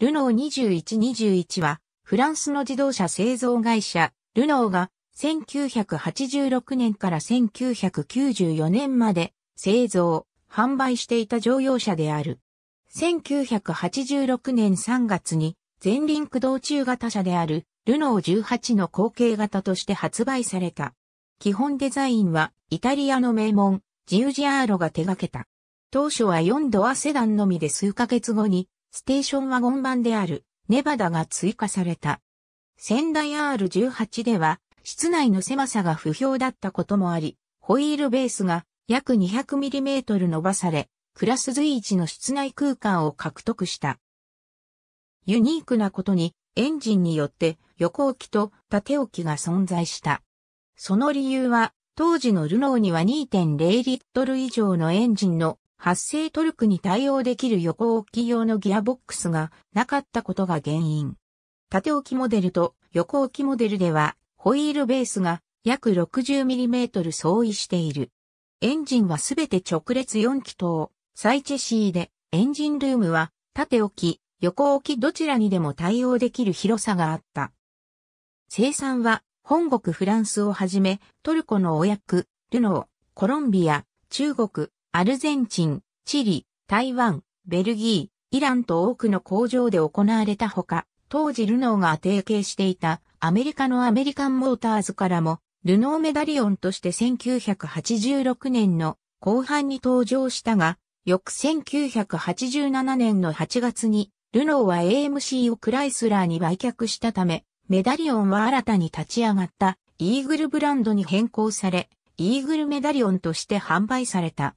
ルノー2121は、フランスの自動車製造会社、ルノーが、1986年から1994年まで、製造、販売していた乗用車である。1986年3月に、前輪駆動中型車である、ルノー18の後継型として発売された。基本デザインは、イタリアの名門、ジウジアーロが手掛けた。当初は4ドアセダンのみで数ヶ月後に、ステーションワゴン版であるネバダが追加された。仙台 R18 では、室内の狭さが不評だったこともあり、ホイールベースが約 200mm 伸ばされ、クラス随一の室内空間を獲得した。ユニークなことに、エンジンによって横置きと縦置きが存在した。その理由は、当時のルノーには2.0リットル以上のエンジンの発生トルクに対応できる横置き用のギアボックスがなかったことが原因。縦置きモデルと横置きモデルではホイールベースが約 60mm 相違している。エンジンはすべて直列4気筒、サイチェシーでエンジンルームは縦置き、横置きどちらにでも対応できる広さがあった。生産は本国フランスをはじめトルコのお役、ルノー、コロンビア、中国、アルゼンチン、チリ、台湾、ベルギー、イランと多くの工場で行われたほか、当時ルノーが提携していたアメリカのアメリカンモーターズからも、ルノーメダリオンとして1986年の後半に登場したが、翌1987年の8月に、ルノーは AMC をクライスラーに売却したため、メダリオンは新たに立ち上がったイーグルブランドに変更され、イーグルメダリオンとして販売された。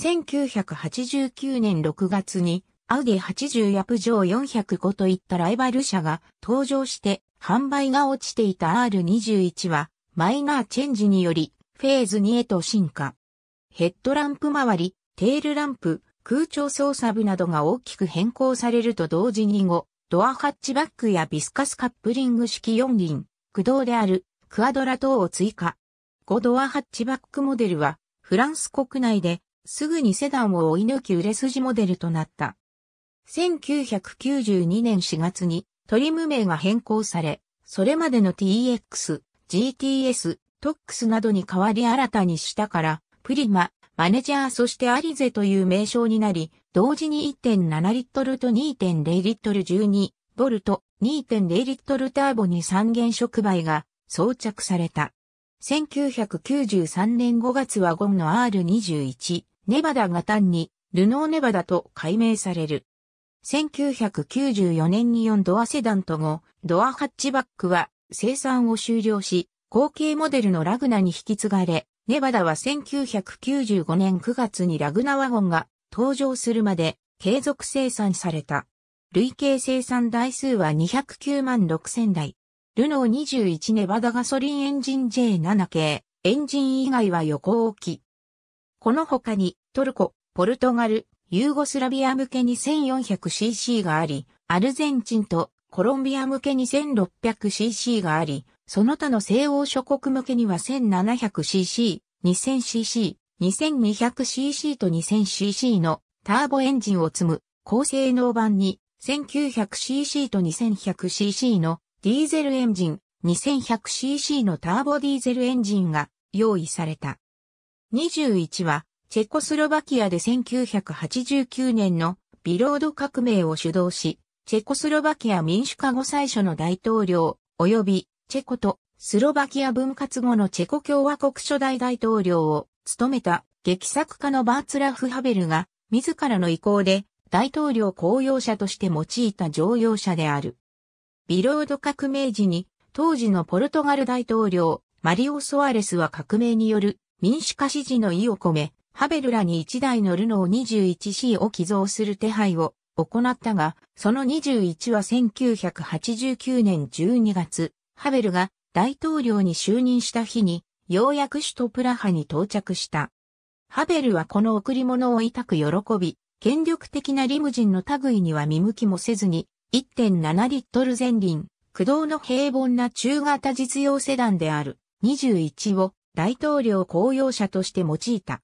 1989年6月に、アウディ80やプジョー405といったライバル車が登場して販売が落ちていた R21 はマイナーチェンジによりフェーズ2へと進化。ヘッドランプ周り、テールランプ、空調操作部などが大きく変更されると同時に後、ドアハッチバックやビスカスカップリング式4輪、駆動であるクアドラ等を追加。5ドアハッチバックモデルはフランス国内ですぐにセダンを追い抜き売れ筋モデルとなった。1992年4月にトリム名が変更され、それまでの TX、GTS、トックスなどに代わり新たにしたから、プリマ、マネジャーそしてアリゼという名称になり、同時に1.7リットルと2.0リットル12、ボルト、2.0リットルターボに三原触媒が装着された。1993年5月はゴンの R21、ネバダが単にルノーネバダと改名される。1994年に4ドアセダント後、ドアハッチバックは生産を終了し、後継モデルのラグナに引き継がれ、ネバダは1995年9月にラグナワゴンが登場するまで継続生産された。累計生産台数は209万6000台。ルノー21ネバダガソリンエンジン J7 系、エンジン以外は横置き。この他に、トルコ、ポルトガル、ユーゴスラビア向けに 1400cc があり、アルゼンチンとコロンビア向けに 1600cc があり、その他の西欧諸国向けには 1700cc、2000cc、2200cc と 2000cc のターボエンジンを積む高性能版に 1900cc と 2100cc のディーゼルエンジン、2100cc のターボディーゼルエンジンが用意された。21は、チェコスロバキアで1989年のビロード革命を主導し、チェコスロバキア民主化後最初の大統領、及びチェコとスロバキア分割後のチェコ共和国初代大統領を務めた劇作家のバーツラフ・ハベルが自らの意向で大統領公用車として用いた乗用車である。ビロード革命時に当時のポルトガル大統領マリオ・ソアレスは革命による民主化支持の意を込め、ハベルらに1台のルノー 21C を寄贈する手配を行ったが、その21は1989年12月、ハベルが大統領に就任した日に、ようやく首都プラハに到着した。ハベルはこの贈り物を痛く喜び、権力的なリムジンの類には見向きもせずに、1.7リットル前輪、駆動の平凡な中型実用セダンである21を大統領公用車として用いた。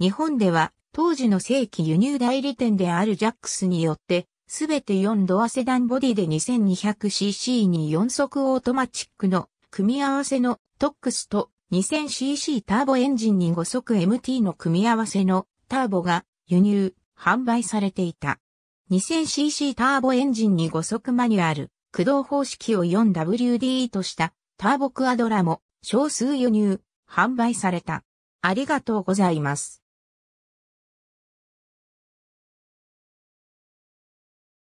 日本では当時の正規輸入代理店であるジャックスによって、すべて4ドアセダンボディで 2200cc に4速オートマチックの組み合わせのトックスと 2000cc ターボエンジンに5速 MT の組み合わせのターボが輸入、販売されていた。2000cc ターボエンジンに5速マニュアル、駆動方式を 4WD としたターボクアドラも少数輸入、販売された。ありがとうございます。